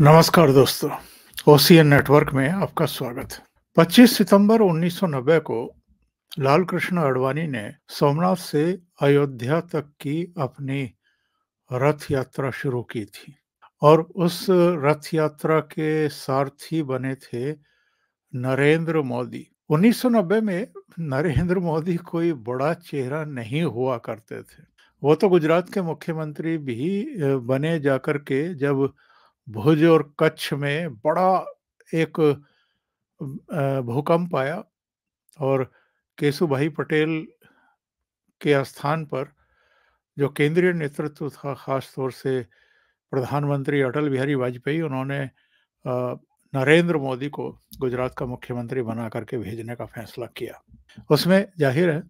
नमस्कार दोस्तों OCN network में आपका स्वागत 25 सितंबर 1990 को लाल कृष्ण अडवाणी ने सोमनाथ से अयोध्या तक की अपनी रथ यात्रा शुरू की थी और उस रथ यात्रा के सारथी बने थे नरेंद्र मोदी 1990 में नरेंद्र मोदी कोई बड़ा चेहरा नहीं हुआ करते थे वो तो गुजरात के मुख्यमंत्री भी बने जाकर के जब भुज और कच्छ में बड़ा एक भूकंप आया और केशु भाई पटेल के स्थान पर जो केंद्रीय नेतृत्व था खास तौर से प्रधानमंत्री अटल बिहारी वाजपेयी उन्होंने नरेंद्र मोदी को गुजरात का मुख्यमंत्री बना करके भेजने का फैसला किया उसमें जाहिर है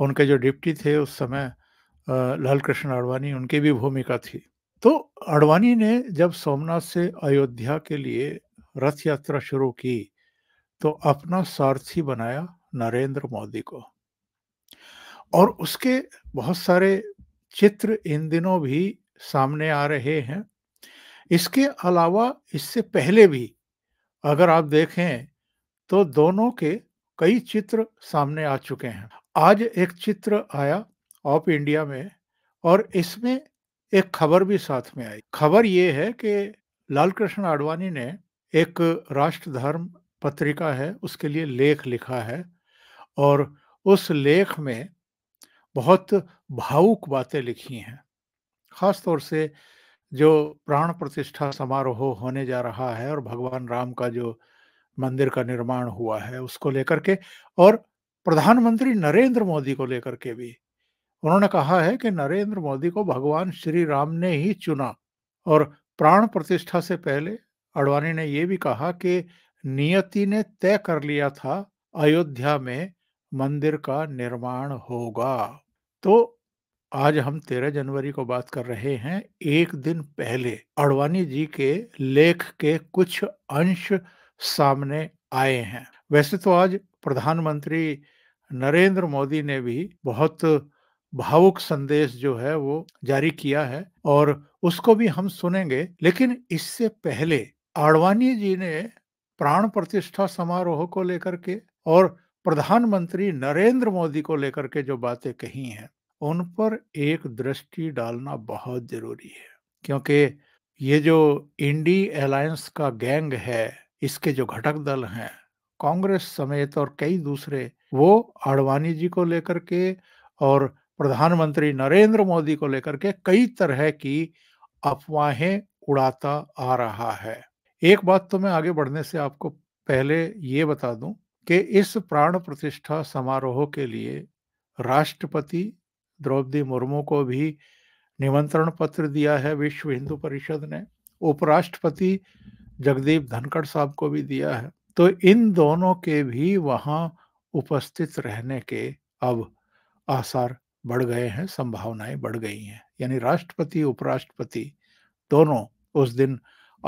उनके जो डिप्टी थे उस समय लाल कृष्ण आडवाणी उनकी भी भूमिका थी तो अडवाणी ने जब सोमनाथ से अयोध्या के लिए रथ यात्रा शुरू की तो अपना सारथी बनाया नरेंद्र मोदी को और उसके बहुत सारे चित्र इन दिनों भी सामने आ रहे हैं इसके अलावा इससे पहले भी अगर आप देखें तो दोनों के कई चित्र सामने आ चुके हैं आज एक चित्र आया ऑफ इंडिया में और इसमें एक खबर भी साथ में आई खबर ये है कि लाल कृष्ण आडवाणी ने एक राष्ट्र धर्म पत्रिका है उसके लिए लेख लिखा है और उस लेख में बहुत भावुक बातें लिखी हैं ख़ास तौर से जो प्राण प्रतिष्ठा समारोह हो, होने जा रहा है और भगवान राम का जो मंदिर का निर्माण हुआ है उसको लेकर के और प्रधानमंत्री नरेंद्र मोदी को लेकर के भी उन्होंने कहा है कि नरेंद्र मोदी को भगवान श्री राम ने ही चुना और प्राण प्रतिष्ठा से पहले अडवाणी ने यह भी कहा कि नियति ने तय कर लिया था अयोध्या में मंदिर का निर्माण होगा तो आज हम तेरह जनवरी को बात कर रहे हैं एक दिन पहले अडवाणी जी के लेख के कुछ अंश सामने आए हैं वैसे तो आज प्रधानमंत्री नरेंद्र मोदी ने भी बहुत भावुक संदेश जो है वो जारी किया है और उसको भी हम सुनेंगे लेकिन इससे पहले आडवाणी जी ने प्राण प्रतिष्ठा समारोह को लेकर के और प्रधानमंत्री नरेंद्र मोदी को लेकर के जो बातें कही हैं उन पर एक दृष्टि डालना बहुत जरूरी है क्योंकि ये जो इंडी अलायंस का गैंग है इसके जो घटक दल हैं कांग्रेस समेत और कई दूसरे वो आडवाणी जी को लेकर के और प्रधानमंत्री नरेंद्र मोदी को लेकर के कई तरह की अफवाहें उड़ाता आ रहा है एक बात तो मैं आगे बढ़ने से आपको पहले ये बता दूं कि इस प्राण प्रतिष्ठा समारोह के लिए राष्ट्रपति द्रौपदी मुर्मू को भी निमंत्रण पत्र दिया है विश्व हिंदू परिषद ने उपराष्ट्रपति जगदीप धनखड़ साहब को भी दिया है तो इन दोनों के भी वहां उपस्थित रहने के अब आसार बढ़ गए हैं संभावनाएं बढ़ गई हैं यानी राष्ट्रपति उपराष्ट्रपति दोनों उस दिन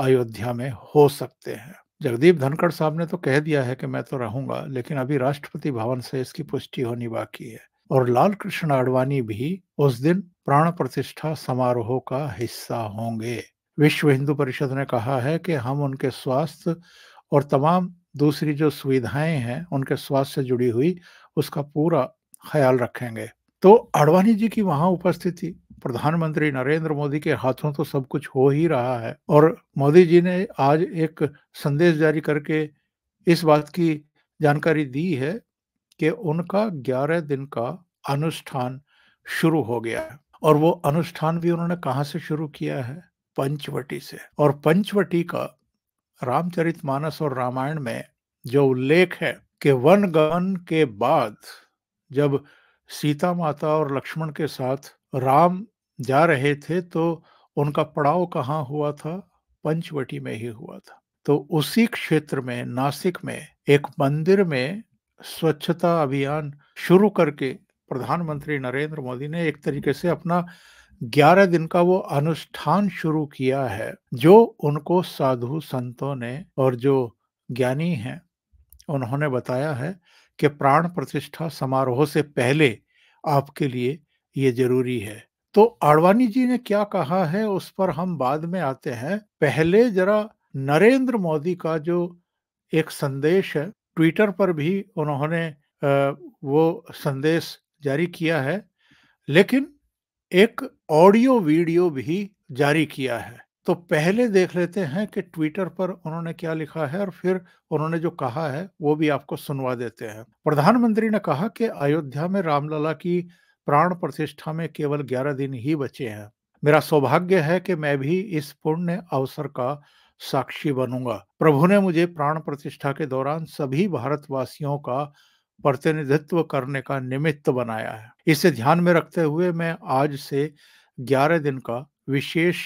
अयोध्या में हो सकते हैं जगदीप धनखड़ साहब ने तो कह दिया है कि मैं तो रहूंगा लेकिन अभी राष्ट्रपति भवन से इसकी पुष्टि होनी बाकी है और लाल कृष्ण आडवाणी भी उस दिन प्राण प्रतिष्ठा समारोह का हिस्सा होंगे विश्व हिंदू परिषद ने कहा है कि हम उनके स्वास्थ्य और तमाम दूसरी जो सुविधाएं हैं उनके स्वास्थ्य से जुड़ी हुई उसका पूरा ख्याल रखेंगे तो अडवाणी जी की वहां उपस्थिति प्रधानमंत्री नरेंद्र मोदी के हाथों तो सब कुछ हो ही रहा है और मोदी जी ने आज एक संदेश जारी करके इस बात की जानकारी दी है कि उनका 11 दिन का अनुष्ठान शुरू हो गया है और वो अनुष्ठान भी उन्होंने कहाँ से शुरू किया है पंचवटी से और पंचवटी का रामचरित मानस और रामायण में जो उल्लेख है कि वन गन के बाद जब सीता माता और लक्ष्मण के साथ राम जा रहे थे तो उनका पड़ाव कहाँ हुआ था पंचवटी में ही हुआ था तो उसी क्षेत्र में नासिक में एक मंदिर में स्वच्छता अभियान शुरू करके प्रधानमंत्री नरेंद्र मोदी ने एक तरीके से अपना 11 दिन का वो अनुष्ठान शुरू किया है जो उनको साधु संतों ने और जो ज्ञानी हैं उन्होंने बताया है कि प्राण प्रतिष्ठा समारोह से पहले आपके लिए ये जरूरी है तो आडवाणी जी ने क्या कहा है उस पर हम बाद में आते हैं पहले जरा नरेंद्र मोदी का जो एक संदेश है ट्विटर पर भी उन्होंने वो संदेश जारी किया है लेकिन एक ऑडियो वीडियो भी जारी किया है तो पहले देख लेते हैं कि ट्विटर पर उन्होंने क्या लिखा है और फिर उन्होंने जो कहा है वो भी आपको सुनवा देते हैं प्रधानमंत्री ने कहा कि अयोध्या में रामलला की प्राण प्रतिष्ठा में केवल ग्यारह दिन ही बचे हैं मेरा सौभाग्य है कि मैं भी इस पुण्य अवसर का साक्षी बनूंगा प्रभु ने मुझे प्राण प्रतिष्ठा के दौरान सभी भारतवासियों का प्रतिनिधित्व करने का निमित्त बनाया है इसे ध्यान में रखते हुए मैं आज से ग्यारह दिन का विशेष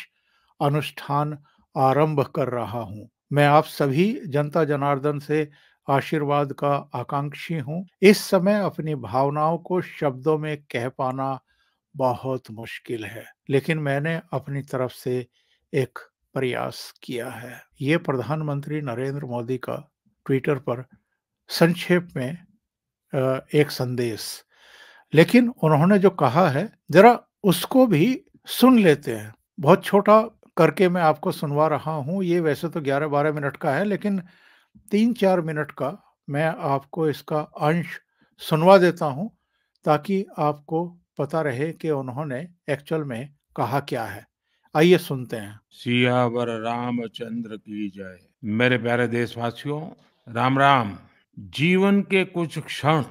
अनुष्ठान आरंभ कर रहा हूं मैं आप सभी जनता जनार्दन से आशीर्वाद का आकांक्षी हूं इस समय अपनी भावनाओं को शब्दों में कह पाना बहुत मुश्किल है लेकिन मैंने अपनी तरफ से एक प्रयास किया है ये प्रधानमंत्री नरेंद्र मोदी का ट्विटर पर संक्षेप में एक संदेश लेकिन उन्होंने जो कहा है जरा उसको भी सुन लेते हैं बहुत छोटा करके मैं आपको सुनवा रहा हूँ ये वैसे तो 11-12 मिनट का है लेकिन तीन चार मिनट का मैं आपको इसका अंश सुनवा देता हूँ ताकि आपको पता रहे कि उन्होंने एक्चुअल में कहा क्या है आइए सुनते हैं सियावर रामचंद्र की जय मेरे प्यारे देशवासियों राम राम जीवन के कुछ क्षण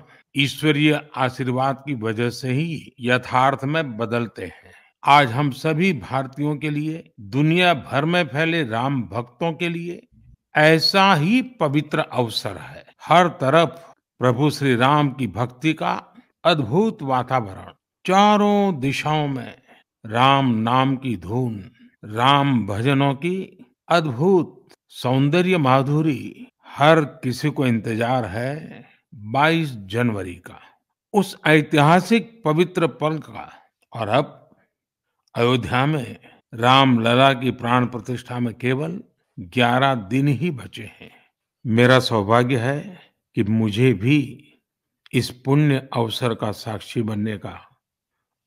ईश्वरीय आशीर्वाद की वजह से ही यथार्थ में बदलते हैं आज हम सभी भारतीयों के लिए दुनिया भर में फैले राम भक्तों के लिए ऐसा ही पवित्र अवसर है हर तरफ प्रभु श्री राम की भक्ति का अद्भुत वातावरण चारों दिशाओं में राम नाम की धुन राम भजनों की अद्भुत सौंदर्य माधुरी हर किसी को इंतजार है 22 जनवरी का उस ऐतिहासिक पवित्र पल का और अब अयोध्या में राम लला की प्राण प्रतिष्ठा में केवल 11 दिन ही बचे हैं मेरा सौभाग्य है कि मुझे भी इस पुण्य अवसर का साक्षी बनने का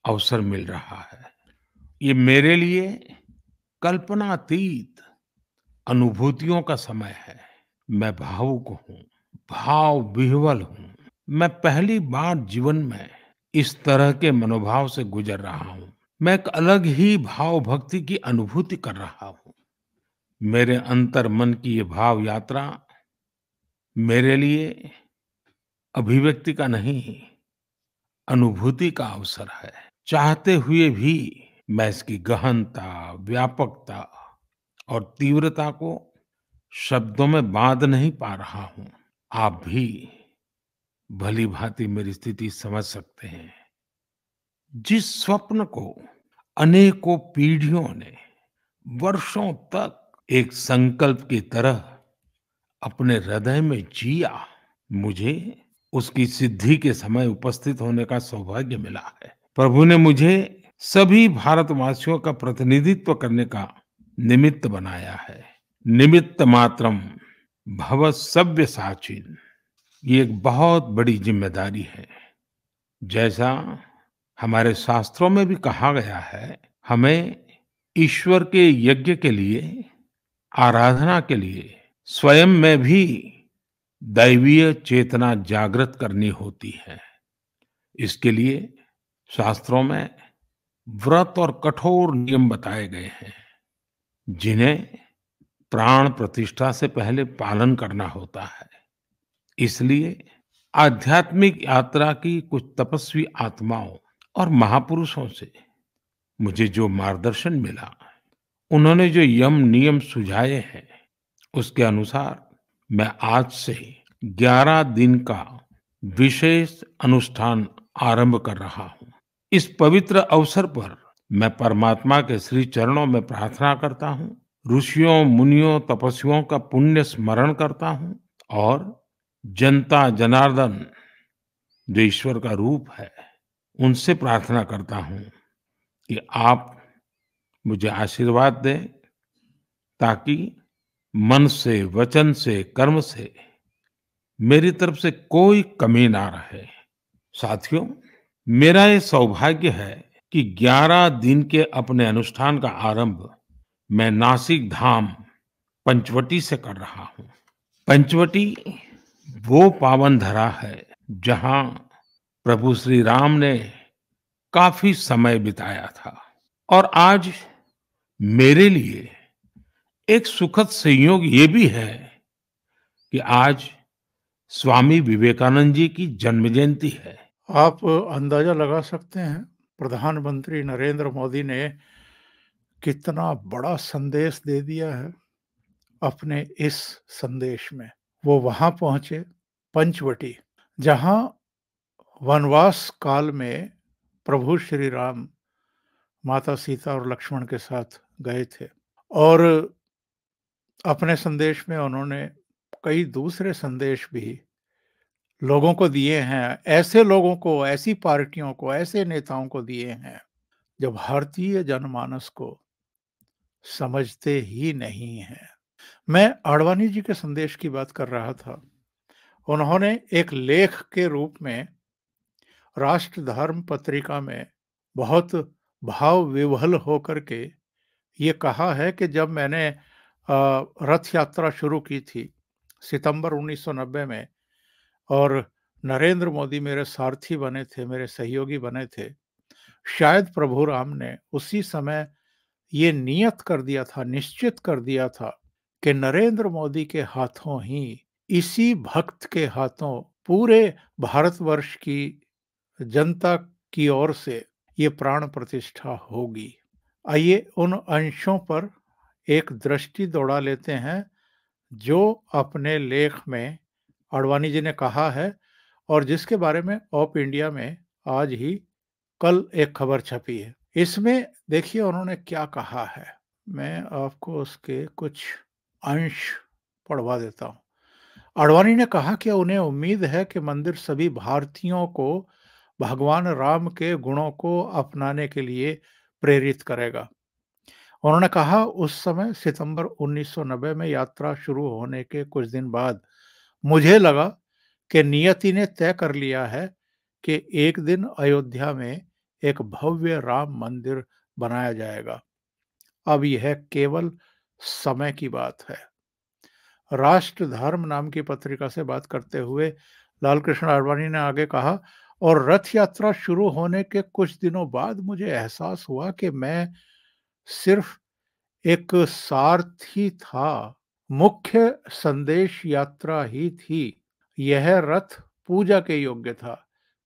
अवसर मिल रहा है ये मेरे लिए कल्पनातीत अनुभूतियों का समय है मैं भावुक हूँ भाव विह्वल हूँ मैं पहली बार जीवन में इस तरह के मनोभाव से गुजर रहा हूँ मैं एक अलग ही भाव भक्ति की अनुभूति कर रहा हूं मेरे अंतर मन की ये भाव यात्रा मेरे लिए अभिव्यक्ति का नहीं अनुभूति का अवसर है चाहते हुए भी मैं इसकी गहनता व्यापकता और तीव्रता को शब्दों में बांध नहीं पा रहा हूं आप भी भली भांति मेरी स्थिति समझ सकते हैं जिस स्वप्न को अनेकों पीढ़ियों ने वर्षों तक एक संकल्प की तरह अपने हृदय में जिया मुझे उसकी सिद्धि के समय उपस्थित होने का सौभाग्य मिला है प्रभु ने मुझे सभी भारतवासियों का प्रतिनिधित्व करने का निमित्त बनाया है निमित्त मात्रम भव सभ्य साचिन ये एक बहुत बड़ी जिम्मेदारी है जैसा हमारे शास्त्रों में भी कहा गया है हमें ईश्वर के यज्ञ के लिए आराधना के लिए स्वयं में भी दैवीय चेतना जागृत करनी होती है इसके लिए शास्त्रों में व्रत और कठोर नियम बताए गए हैं जिन्हें प्राण प्रतिष्ठा से पहले पालन करना होता है इसलिए आध्यात्मिक यात्रा की कुछ तपस्वी आत्माओं और महापुरुषों से मुझे जो मार्गदर्शन मिला उन्होंने जो यम नियम सुझाए हैं उसके अनुसार मैं आज से 11 दिन का विशेष अनुष्ठान आरंभ कर रहा हूँ इस पवित्र अवसर पर मैं परमात्मा के श्री चरणों में प्रार्थना करता हूँ ऋषियों मुनियों तपस्वियों का पुण्य स्मरण करता हूँ और जनता जनार्दन जो ईश्वर का रूप है उनसे प्रार्थना करता हूँ कि आप मुझे आशीर्वाद दें ताकि मन से वचन से कर्म से मेरी तरफ से कोई कमी ना रहे साथियों मेरा ये सौभाग्य है कि 11 दिन के अपने अनुष्ठान का आरंभ मैं नासिक धाम पंचवटी से कर रहा हूँ पंचवटी वो पावन धरा है जहाँ प्रभु श्री राम ने काफी समय बिताया था और आज मेरे लिए एक सुखद संयोग ये भी है कि आज स्वामी विवेकानंद जी की जन्म जयंती है आप अंदाजा लगा सकते हैं प्रधानमंत्री नरेंद्र मोदी ने कितना बड़ा संदेश दे दिया है अपने इस संदेश में वो वहां पहुंचे पंचवटी जहां वनवास काल में प्रभु श्री राम माता सीता और लक्ष्मण के साथ गए थे और अपने संदेश में उन्होंने कई दूसरे संदेश भी लोगों को दिए हैं ऐसे लोगों को ऐसी पार्टियों को ऐसे नेताओं को दिए हैं जो भारतीय जनमानस को समझते ही नहीं हैं मैं आडवाणी जी के संदेश की बात कर रहा था उन्होंने एक लेख के रूप में राष्ट्र धर्म पत्रिका में बहुत भाव विवल होकर के ये कहा है कि जब मैंने रथ यात्रा शुरू की थी सितंबर 1990 में और नरेंद्र मोदी मेरे सारथी बने थे मेरे सहयोगी बने थे शायद प्रभु राम ने उसी समय ये नियत कर दिया था निश्चित कर दिया था कि नरेंद्र मोदी के हाथों ही इसी भक्त के हाथों पूरे भारतवर्ष की जनता की ओर से ये प्राण प्रतिष्ठा होगी आइए उन अंशों पर एक दृष्टि दौड़ा लेते हैं जो अपने लेख में आडवाणी जी ने कहा है और जिसके बारे में ऑप इंडिया में आज ही कल एक खबर छपी है इसमें देखिए उन्होंने क्या कहा है मैं आपको उसके कुछ अंश पढ़वा देता हूँ अडवाणी ने कहा कि उन्हें उम्मीद है कि मंदिर सभी भारतीयों को भगवान राम के गुणों को अपनाने के लिए प्रेरित करेगा उन्होंने कहा उस समय सितंबर 1990 में यात्रा शुरू होने के कुछ दिन बाद मुझे लगा कि नियति ने तय कर लिया है कि एक दिन अयोध्या में एक भव्य राम मंदिर बनाया जाएगा अब यह केवल समय की बात है राष्ट्र धर्म नाम की पत्रिका से बात करते हुए लालकृष्ण आडवाणी ने आगे कहा और रथ यात्रा शुरू होने के कुछ दिनों बाद मुझे एहसास हुआ कि मैं सिर्फ एक सारथी था मुख्य संदेश यात्रा ही थी यह रथ पूजा के योग्य था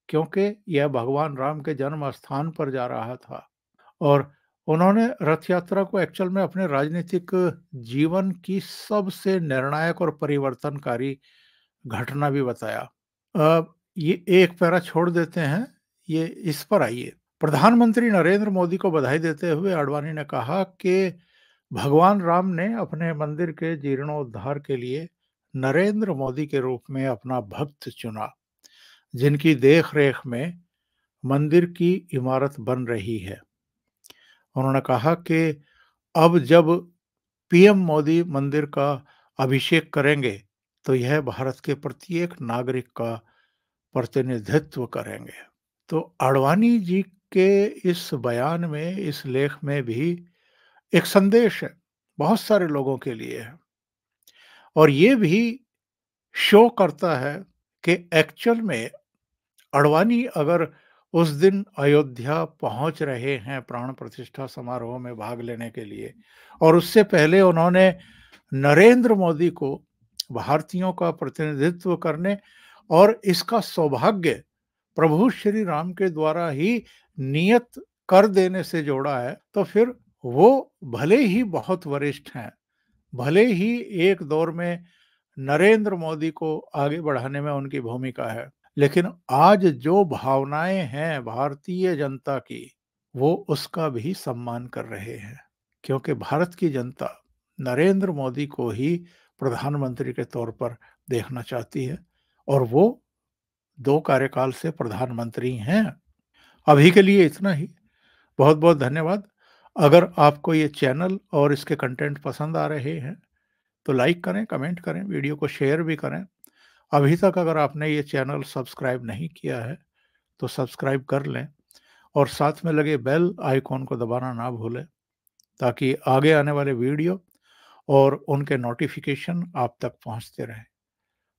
क्योंकि यह भगवान राम के जन्म स्थान पर जा रहा था और उन्होंने रथ यात्रा को एक्चुअल में अपने राजनीतिक जीवन की सबसे निर्णायक और परिवर्तनकारी घटना भी बताया ये एक पैरा छोड़ देते हैं ये इस पर आइए प्रधानमंत्री नरेंद्र मोदी को बधाई देते हुए आडवाणी ने कहा कि भगवान राम ने अपने मंदिर के जीर्णोद्धार के लिए नरेंद्र मोदी के रूप में अपना भक्त चुना जिनकी देख रेख में मंदिर की इमारत बन रही है उन्होंने कहा कि अब जब पीएम मोदी मंदिर का अभिषेक करेंगे तो यह भारत के प्रत्येक नागरिक का प्रतिनिधित्व करेंगे तो आडवाणी जी के इस बयान में इस लेख में भी एक संदेश है बहुत सारे लोगों के लिए है और ये भी शो करता है कि एक्चुअल में अडवाणी अगर उस दिन अयोध्या पहुंच रहे हैं प्राण प्रतिष्ठा समारोह में भाग लेने के लिए और उससे पहले उन्होंने नरेंद्र मोदी को भारतीयों का प्रतिनिधित्व करने और इसका सौभाग्य प्रभु श्री राम के द्वारा ही नियत कर देने से जोड़ा है तो फिर वो भले ही बहुत वरिष्ठ हैं भले ही एक दौर में नरेंद्र मोदी को आगे बढ़ाने में उनकी भूमिका है लेकिन आज जो भावनाएं हैं भारतीय जनता की वो उसका भी सम्मान कर रहे हैं क्योंकि भारत की जनता नरेंद्र मोदी को ही प्रधानमंत्री के तौर पर देखना चाहती है और वो दो कार्यकाल से प्रधानमंत्री हैं अभी के लिए इतना ही बहुत बहुत धन्यवाद अगर आपको ये चैनल और इसके कंटेंट पसंद आ रहे हैं तो लाइक करें कमेंट करें वीडियो को शेयर भी करें अभी तक अगर आपने ये चैनल सब्सक्राइब नहीं किया है तो सब्सक्राइब कर लें और साथ में लगे बेल आइकॉन को दबाना ना भूलें ताकि आगे आने वाले वीडियो और उनके नोटिफिकेशन आप तक पहुंचते रहें